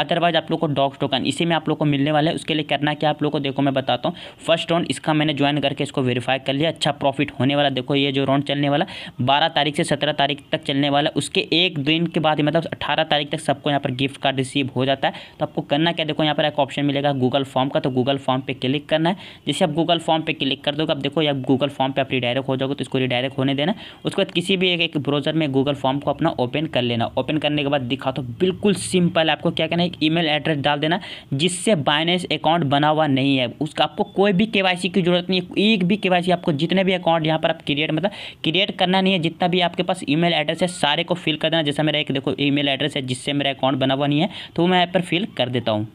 अदरवाइज आप लोग को डॉक्स टोकन इसी में आप लोग को मिलने वाले उसके लिए करना क्या आप लोग को देखो मैं बताता हूँ फर्स्ट राउंड इसका मैंने ज्वाइन करके इसको वेरीफाई कर लिया अच्छा प्रॉफिट होने वाला देखो ये जो राउंड चलने वाला बारह तारीख से सत्रह तारीख तक चलने वाला उसके एक दिन के बाद मतलब अठारह तारीख तक सबको यहाँ पर गिफ्ट कार्ड रिसीव हो जाता है सकता है तो आपको करना क्या देखो यहाँ पर एक ऑप्शन मिलेगा गूगल फॉर्म का तो गूगल फॉर्म पर क्लिक करना है जैसे आप गूगल फॉर्म पर क्लिक कर दोगे आप देखो या गूगल फॉर्म पर आप रिडायरेक्ट हो जाओगे तो इसको रिडायरेक्ट होने देना उसके बाद किसी भी एक ब्राउजर में गूगल फॉर्म को अपना ओपन कर लेना ओपन करने के बाद दिखा तो बिल्कुल सिंपल आपको क्या करना है एक ईमेल एड्रेस डाल देना जिससे बाइनेंस अकाउंट बना हुआ नहीं है उसका आपको कोई भी केवाईसी की जरूरत नहीं है एक भी केवाईसी आपको जितने भी अकाउंट यहाँ पर आप क्रिएट मतलब क्रिएट करना नहीं है जितना भी आपके पास ईमेल एड्रेस है सारे को फिल कर देना जैसा मेरा एक देखो ईमेल एड्रेस है जिससे मेरा अकाउंट बना हुआ नहीं है तो मैं पर फिल कर देता हूँ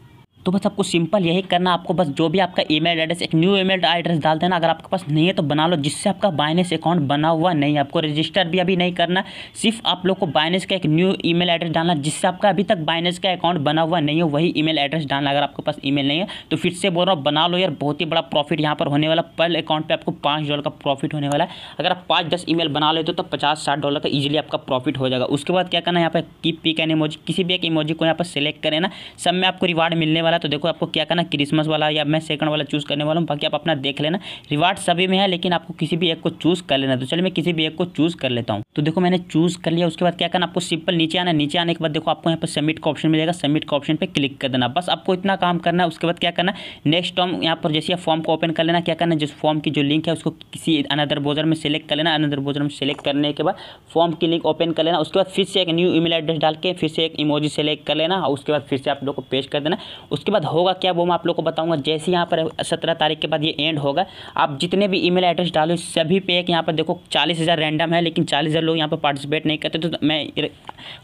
तो बस आपको सिंपल यही करना आपको बस जो भी आपका ईमेल एड्रेस एक न्यू ईमेल एड्रेस डाल देना अगर आपके पास नहीं है तो बना लो जिससे आपका बाइनेस अकाउंट बना हुआ नहीं है आपको रजिस्टर भी अभी नहीं करना सिर्फ आप लोग को बाइनेस का एक न्यू ईमेल एड्रेस डालना जिससे आपका अभी तक बाइनेस का अकाउंट बना हुआ नहीं हो वही ई एड्रेस डालना अगर आपके पास ई नहीं है तो फिर से बोल रहा हूँ बना लो यार बहुत ही बड़ा प्रॉफिट यहाँ पर होने वाला पर अकाउंट पर आपको पाँच डॉलर का प्रॉफिट होने वाला है अगर आप पाँच दस ई बना लेते हो तो पचास साठ डॉलर का ईजिली आपका प्रॉफिट हो जाएगा उसके बाद क्या करना यहाँ पर कीप पी कैन इमोजी किसी भी एक इमोजी को यहाँ पर सेलेक्ट करें ना सब में आपको रिवार्ड मिलने वाला वाला है तो देखो आपको क्या करना क्रिसमस वाला या मैं सेकंड वाला चूज़ करने वाला हूँ बाकी आप अपना देख लेना रिवार्ड सभी में है लेकिन आपको किसी भी एक को चूज़ कर लेना तो चलिए मैं किसी भी एक को चूज़ कर लेता हूँ तो देखो मैंने चूज़ कर लिया उसके बाद क्या करना आपको सिंपल नीचे आना नीचे आने के बाद देखो आपको यहाँ पर सबमिट का ऑप्शन मिलेगा सबमिट का ऑप्शन पर क्लिक कर देना बस आपको इतना काम करना है उसके बाद क्या करना नेक्स्ट फॉर्म यहाँ पर जैसे फॉर्म को ओपन कर लेना क्या करना जिस फॉर्म की जो लिंक है उसको किसी अनदर ब्रोजर में सेलेक्ट कर लेना अनदर ब्रोजर में सेलेक्ट करने के बाद फॉर्म की लिंक ओपन कर लेना उसके बाद फिर से एक न्यू ईमेल एड्रेस डाल के फिर से एक इमोजी सेलेक्ट कर लेना उसके बाद फिर से आप लोग को पेश कर देना उसके बाद होगा क्या वो मैं आप लोग को बताऊंगा जैसे यहाँ पर सत्रह तारीख के बाद ये एंड होगा आप जितने भी ईमेल एड्रेस डालो सभी पे एक यहाँ पर देखो चालीस हज़ार रैंडम है लेकिन चालीस हज़ार लोग यहाँ पर पार्टिसिपेट नहीं करते तो मैं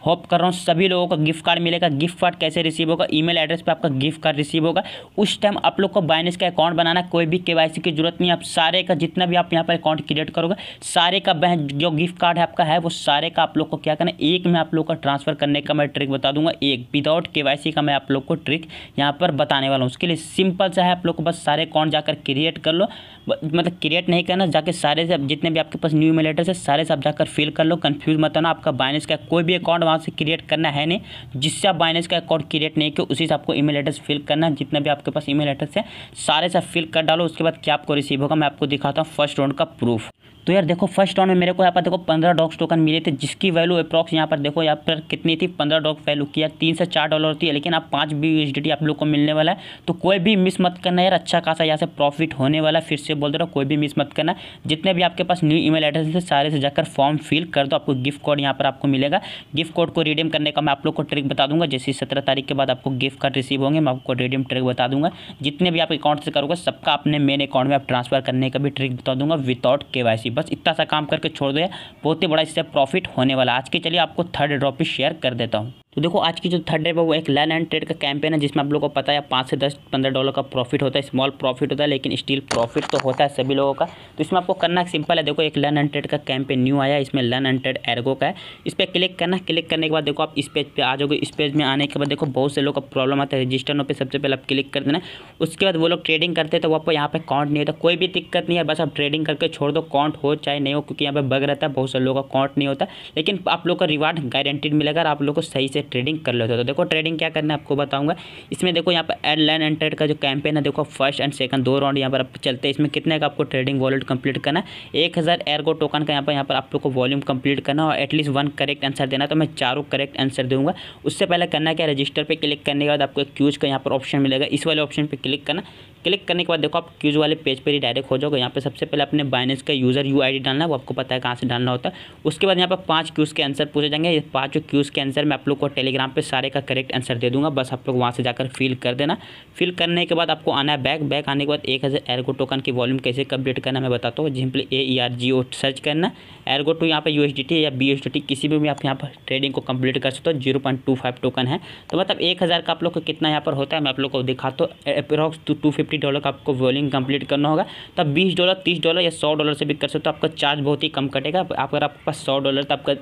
होप कर रहा हूँ सभी लोगों का गिफ्ट कार्ड मिलेगा गिफ्ट कार्ड कैसे रिसीव होगा ई एड्रेस पर आपका गिफ्ट कार्ड रिसीव होगा उस टाइम आप लोग को बाइनेस का अकाउंट बनाना कोई भी के की जरूरत नहीं आप सारे का जितना भी आप यहाँ पर अकाउंट क्रिएट करोगे सारे का जो गिफ्ट कार्ड है आपका है वो सारे का आप लोग को क्या करना एक में आप लोग का ट्रांसफर करने का मैं ट्रिक बता दूंगा एक विदाउट के का मैं आप लोग को ट्रिक यहाँ यहाँ पर बताने वाला हूँ उसके लिए सिंपल सा है आप लोग को बस सारे अकाउंट जाकर क्रिएट कर लो मतलब क्रिएट नहीं करना जाके सारे से जितने भी आपके पास न्यू मेल एड्रेस है सारे से आप जाकर फिल कर लो कन्फ्यूज मत होना आपका बाइनेस का कोई भी अकाउंट वहाँ से क्रिएट करना है नहीं जिससे आप बाइनेस का अकाउंट क्रिएट नहीं किया उसी से आपको ई एड्रेस फिल करना है जितना भी आपके पास ई एड्रेस है सारे से फिल कर डालो उसके बाद क्या आपको रिसीव होगा मैं आपको दिखाता हूँ फर्स्ट राउंड का प्रूफ तो यार देखो फर्स्ट राउंड में मेरे को यहाँ पर देखो पंद्रह डॉक्स टोकन मिले थे जिसकी वैल्यू अप्रॉक्स यहाँ पर देखो यहाँ पर कितनी थी पंद्रह डॉक्स वैल्यू किया तीन से चार डॉलर थी लेकिन आप पाँच बी यू आप लोग को मिलने वाला है तो कोई भी मिस मत करना यार अच्छा खासा यहाँ से प्रॉफिट होने वाला है फिर से बोल दे रहा कोई भी मिस मत करना जितने भी आपके पास न्यू ई एड्रेस है सारे से जाकर फॉर्म फिल कर दो आपको गिफ्ट कोड यहाँ पर आपको मिलेगा गिफ्ट कोड को रिडीम करने का मैं आप लोग को ट्रिक बता दूंगा जैसे सत्रह तारीख के बाद आपको गिफ्ट कार्ड रिसीव होंगे मैं आपको रिडीम ट्रिक बता दूंगा जितने भी आप अकाउंट से करोगे सबका अपने मेन अकाउंट में आप ट्रांसफर करने का भी ट्रिक बता दूंगा विदाउट के बस इतना सा काम करके छोड़ दो बहुत ही बड़ा इससे प्रॉफिट होने वाला आज के चलिए आपको थर्ड ड्रॉप शेयर कर देता हूँ तो देखो आज की जो थर्ड डे है वो एक लर्न एंड ट्रेड का कैंपेन है जिसमें आप लोगों को पता है पाँच से दस पंद्रह डॉलर का प्रॉफिट होता है स्मॉल प्रॉफिट होता है लेकिन स्टिल प्रॉफिट तो होता है सभी लोगों का तो इसमें आपको करना सिंपल है देखो एक लर्न एंड ट्रेड का कैंपेन न्यू आया इसमें लर्न एंड ट्रेड एरगो का है इस पर क्लिक करना क्लिक करने के बाद देखो आप इस पेज पर आ जाओगे इस पेज में आने के बाद देखो बहुत से लोगों का प्रॉब्लम आता है रजिस्टर नो पे सबसे पहले आप क्लिक कर देना उसके बाद वो लोग ट्रेडिंग करते तो तो आपको यहाँ पर काउंट नहीं होता कोई भी दिक्कत नहीं है बस आप ट्रेडिंग करके छोड़ दो काउंट हो चाहे नहीं हो क्योंकि यहाँ पर बग रहता है बहुत से लोगों का काउंट नहीं होता लेकिन आप लोग का रिवार्ड गारंटीड मिलेगा आप लोग को सही से ट्रेडिंग कर लेते हो तो देखो ट्रेडिंग क्या करना है आपको बताऊंगा इसमें देखो यहाँ पर एड लाइन एंड ट्रेड का जो कैंपेन है देखो फर्स्ट एंड सेकंड दो राउंड यहाँ पर आप चलते हैं इसमें कितने का आपको ट्रेडिंग वॉलेट कंप्लीट करना है एक हज़ार एरगो टोकन का यहाँ पर यहाँ पर आप लोग को वॉल्यूम कंप्लीट करना और एटलीस्ट वन करेक्ट आंसर देना तो मैं चारों करेक्ट आंसर दूंगा उससे पहले करना क्या रजिस्टर पर क्लिक करने के बाद आपको एक क्यूज का यहाँ पर ऑप्शन मिलेगा इस वाले ऑप्शन पर क्लिक करना क्लिक करने के बाद देखो आप क्यूज वाले पेज पर ही डायरेक्ट हो जाओगे यहाँ पर सबसे पहले अपने बाइनेंस का यूज़र यू आई डालना है वो आपको पता है कहाँ से डालना होता है उसके बाद यहाँ पर पाँच क्यूज़ के आंसर पूछे जाएंगे ये पाँचों क्यूज़ के आंसर मैं आप लोग को टेलीग्राम पर सारे का करेक्ट आंसर दे दूँगा बस आप लोग वहाँ से जाकर फिल कर देना फिल करने के बाद आपको आना है बैक बैक आने के बाद एक हज़ार एरगो टोकन की वॉल्यूम कैसे कंप्लीट करना मैं बताता हूँ simply A E R G O search करना एरगो टू यहाँ पर यू डी टी या बी एस डी टी किसी भी आप यहाँ पर ट्रेडिंग को कंप्लीट कर सकते हो zero point two five token है तो मतलब एक हज़ार का आप लोग को कितना यहाँ पर होता है मैं आप लोग को दिखाता हूँ अप्रॉक्स टू फिफ्टी काफ़ी डॉलर का आपको वॉलिंग कंप्लीट करना होगा तो आप बीस डॉलर तीस डॉलर या सौ डॉलर से भी कर सकते हो आपका चार्ज बहुत ही कम कटेगा आप अगर आपके पास सौ डॉलर तो आपका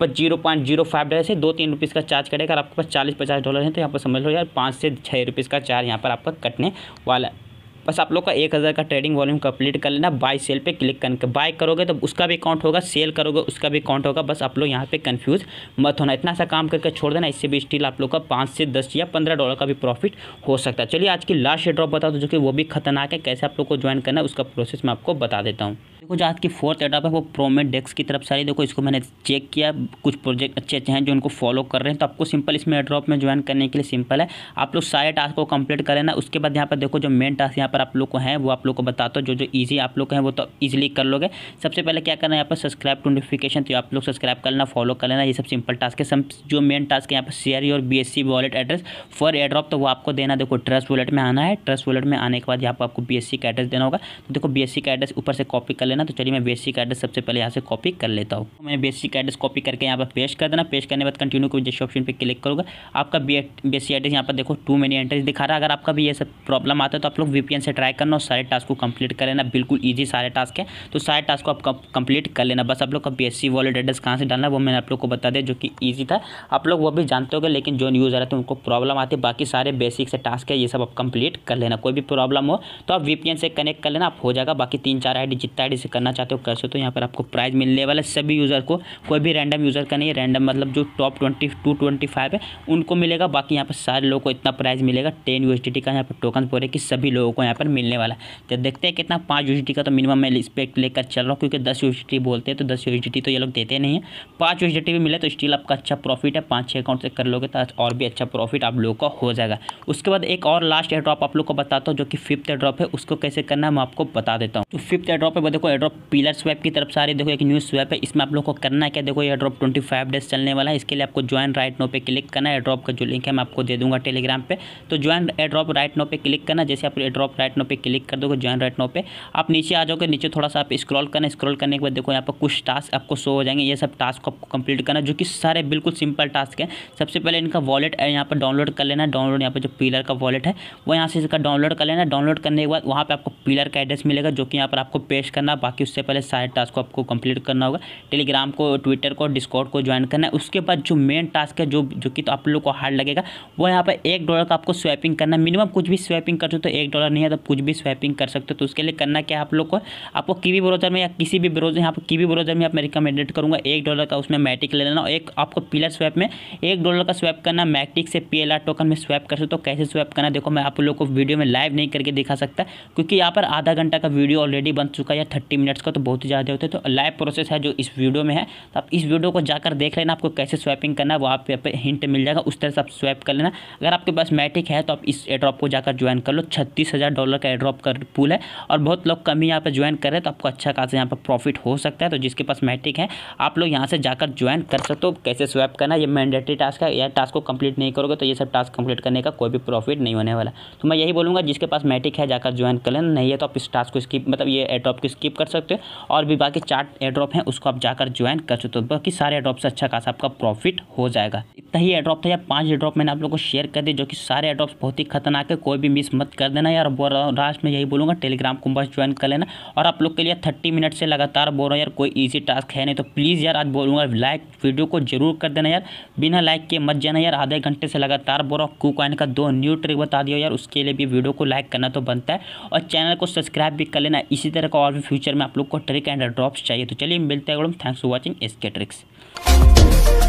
पास zero point zero five dollar से दो तीन रुपीज़ का चार्ज कटेगा और आपके पास चालीस पचास डॉलर है तो यहाँ पर समझ लो यार पाँच से छः रुपीज़ का चार्ज यहाँ पर आपका कटने वाला है बस आप लोग का एक हज़ार का ट्रेडिंग वॉल्यूम कंप्लीट कर लेना बाय सेल पे क्लिक करके बाय करोगे तो उसका भी अकाउंट होगा सेल करोगे उसका भी अकाउंट होगा बस आप लोग यहाँ पे कंफ्यूज मत होना इतना सा काम करके छोड़ देना इससे भी स्टिल आप लोग का पाँच से दस या पंद्रह डॉलर का भी प्रॉफिट हो सकता है चलिए आज की लास्ट ड्रॉप बता दो जो कि वो भी खतरनाक है कैसे आप लोग को ज्वाइन करना है उसका प्रोसेस मैं आपको बता देता हूँ देखो जो आज की फोर्थ एडाप है वो प्रोमेट डेस्क की तरफ सारी देखो इसको मैंने चेक किया कुछ प्रोजेक्ट अच्छे अच्छे हैं जो उनको फॉलो कर रहे हैं तो आपको सिंपल इसमें एड्रॉप में ज्वाइन करने के लिए सिंपल है आप लोग सारे टास्क को कंप्लीट कर लेना उसके बाद यहाँ पर देखो जो मेन टास्क यहाँ पर आप लोग को है वो आप लोग को बताता हूँ जो जो ईजी आप लोग हैं वो तो ईजिली कर लोगे सबसे पहले क्या करना है यहाँ पर सब्सक्राइब टू नोटिफिकेशन तो आप लोग सब्सक्राइब कर लेना फॉलो कर लेना ये सब सिंपल टास्क है जो मेन टास्क है यहाँ पर सीआर और B S C wallet address for airdrop तो वो आपको देना देखो ट्रस्ट वॉलेट में आना है ट्रस्ट वॉलेट में आने के बाद यहाँ पर आपको बी एस सी का एड्रेस देना होगा तो देखो बी एस सी का एड्रेस ऊपर से कॉपी कर लेना तो चलिए मैं बेसिक एड्रेस सबसे पहले यहाँ से कॉपी कर लेता हूँ मैंने बेसिक एड्रेस कॉपी करके यहाँ पर पेश कर देना पेश करने के बाद कंटिन्यू को जैसे ऑप्शन पर क्लिक करूँगा आपका बेसिक एड्रेस यहाँ पर देखो टू मेनी एंट्रेस दिखा रहा है अगर आपका भी ये सब प्रॉब्लम आता है तो आप लोग वीपीएन से ट्राई करना और सारे टास्क को कंप्लीट कर लेना बिल्कुल ईजी सारे टास्क है तो सारे टास्क को आप कंप्लीट कर लेना बस आप लोग का बी वॉलेट एड्रेस कहाँ से डालना वो मैंने आप लोग को बता दिया जो कि ईजी था आप लोग वो भी जानते होगे लेकिन जो न्यूज़ आ रहा था उनको प्रॉब्लम आती है बाकी सारे बेसिक से टास्क है ये सब आप कंप्लीट कर लेना कोई भी प्रॉब्लम हो तो आप वीपीएन से कनेक्ट कर लेना आप हो जाएगा बाकी तीन चार आई डी जितना आई से करना चाहते हो कर सकते हो तो यहाँ पर आपको प्राइज मिलने वाला है सभी यूज़र को कोई भी रैंडम यूज़र का नहीं है रैंडम मतलब जो top twenty to twenty five है उनको मिलेगा बाकी यहाँ पर सारे लोगों को इतना प्राइज मिलेगा टेन यू का यहाँ पर टोकन पूरे कि सभी लोगों को यहाँ पर मिलने वाला तो देखते हैं कितना पाँच यू का तो मिनिमम मैं रिस्पेक्ट लेकर चल रहा हूँ क्योंकि दस यू बोलते हैं तो दस यू तो ये लोग देते नहीं है पाँच यू भी मिले तो स्टिल आपका अच्छा प्रॉफिट है पाँच छः अकाउंट से कर लोगे तो और भी अच्छा प्रॉफिट आप लोगों का हो जाएगा उसके बाद एक और लास्ट एयर ड्रॉप आप लोग को बताता हूँ जो कि फिफ्थ ड्रॉप है उसको कैसे करना है मैं आपको बता देता हूँ तो फिफ्थ एयर ड्रॉप है देखो ड्रॉप पिलर स्वैप की तरफ सारी देखो एक न्यू स्वैप है इसमें आप लोग को करना है क्या देखो ये ड्रॉप ट्वेंटी फाइव डेज चलने वाला है इसके लिए आपको ज्वाइन राइट नो पे क्लिक करना है एड्रॉप का जो लिंक है मैं आपको दे दूंगा टेलीग्राम पे तो ज्वाइन एड्रॉप राइट नो पे क्लिक करना जैसे आप एड्रॉप राइट नो पे क्लिक कर दोगे ज्वाइन राइट नो पे आप नीचे आ जाओगे नीचे थोड़ा सा आप स्क्रॉल करना स्क्रॉल करने के बाद देखो यहाँ पर कुछ टास्क आपको शो हो जाएंगे ये सब टास्क को आपको कंप्लीट करना जो कि सारे बिल्कुल सिंपल टास्क है सबसे पहले इनका वॉलेट यहाँ पर डाउनलोड कर लेना डाउनलोड यहाँ पर जो पिलर का वॉलेट है वो यहाँ से इसका डाउनलोड कर लेना डाउनलोड करने के बाद वहाँ पर आपको पिलर का एड्रेस मिलेगा जो कि यहाँ पर आपको पेश करना बाकी उससे पहले सारे टास्क को आपको कंप्लीट करना होगा टेलीग्राम को ट्विटर को डिस्कॉर्ड को ज्वाइन करना है उसके बाद जो मेन टास्क है जो जो कि तो आप लोग को हार्ड लगेगा वो यहाँ पर एक डॉलर का आपको स्वैपिंग करना है मिनिमम कुछ भी स्वैपिंग कर सकते हो तो एक डॉलर नहीं है तो कुछ भी स्वैपिंग कर सकते हो तो उसके लिए करना क्या आप लोग को आपको किवी ब्रोजर में या किसी भी ब्रोजर यहाँ पर कीवी ब्रोजर में आप रिकमेंडेड करूँगा एक डॉलर का उसमें मैटिक ले लेना एक आपको पिलर स्वैप में एक डॉलर का स्वैप करना मैटिक से पी टोकन में स्वैप कर सकते तो कैसे स्वैप करना देखो मैं आप लोग को वीडियो में लाइव नहीं करके दिखा सकता क्योंकि यहाँ पर आधा घंटा का वीडियो ऑलरेडी बन चुका है थर्टी फिफ्टी मिनट्स का तो बहुत ही ज़्यादा होता है तो लाइव प्रोसेस है जो इस वीडियो में है तो आप इस वीडियो को जाकर देख लेना आपको कैसे स्वैपिंग करना है वो आप पे हिंट मिल जाएगा उस तरह से आप स्वैप कर लेना अगर आपके पास मैटिक है तो आप इस एड्रॉप को जाकर ज्वाइन कर लो छत्तीस डॉलर का एड्रॉप कर पूल है और बहुत लोग कम ही यहाँ पर ज्वाइन कर रहे हैं तो आपको अच्छा खासा यहाँ पर प्रॉफिट हो सकता है तो जिसके पास मैटिक है आप लोग यहाँ से जाकर ज्वाइन कर सकते हो कैसे स्वैप करना ये मैंडेटरी टास्क है या टास्क को कंप्लीट नहीं करोगे तो ये सब टास्क कंप्लीट करने का कोई भी प्रॉफिट नहीं होने वाला तो मैं यही बोलूँगा जिसके पास मैटिक है जाकर ज्वाइन कर लेना नहीं है तो आप इस टास्क को स्किप मतलब ये एड्रॉप को स्किप कर सकते हो और भी बाकी चार्ट एड्रॉप हैं उसको आप जाकर ज्वाइन कर सकते हो बाकी सारे एड्रॉप से अच्छा खासा आपका प्रॉफिट हो जाएगा इतना ही एड्रॉप था या पाँच एड्रॉप मैंने आप लोग को शेयर कर दिया जो कि सारे एड्रॉप बहुत ही खतरनाक है कोई भी मिस मत कर देना यार बोल रहा लास्ट में यही बोलूँगा टेलीग्राम को बस ज्वाइन कर लेना और आप लोग के लिए थर्टी मिनट से लगातार बोल रहा हूँ यार कोई ईजी टास्क है नहीं तो प्लीज़ यार आज बोलूँगा लाइक वीडियो को जरूर कर देना यार बिना लाइक के मत जाना यार आधे घंटे से लगातार बोल रहा हूँ कू का दो न्यू ट्रिक बता दिया यार उसके लिए भी वीडियो को लाइक करना तो बनता है और चैनल को सब्सक्राइब भी कर लेना इसी तरह का और भी फ्यूचर फ्यूचर में आप लोग को ट्रिक एंड ड्रॉप्स चाहिए तो चलिए मिलते हैं थैंक्स फॉर वॉचिंग इसके ट्रिक्स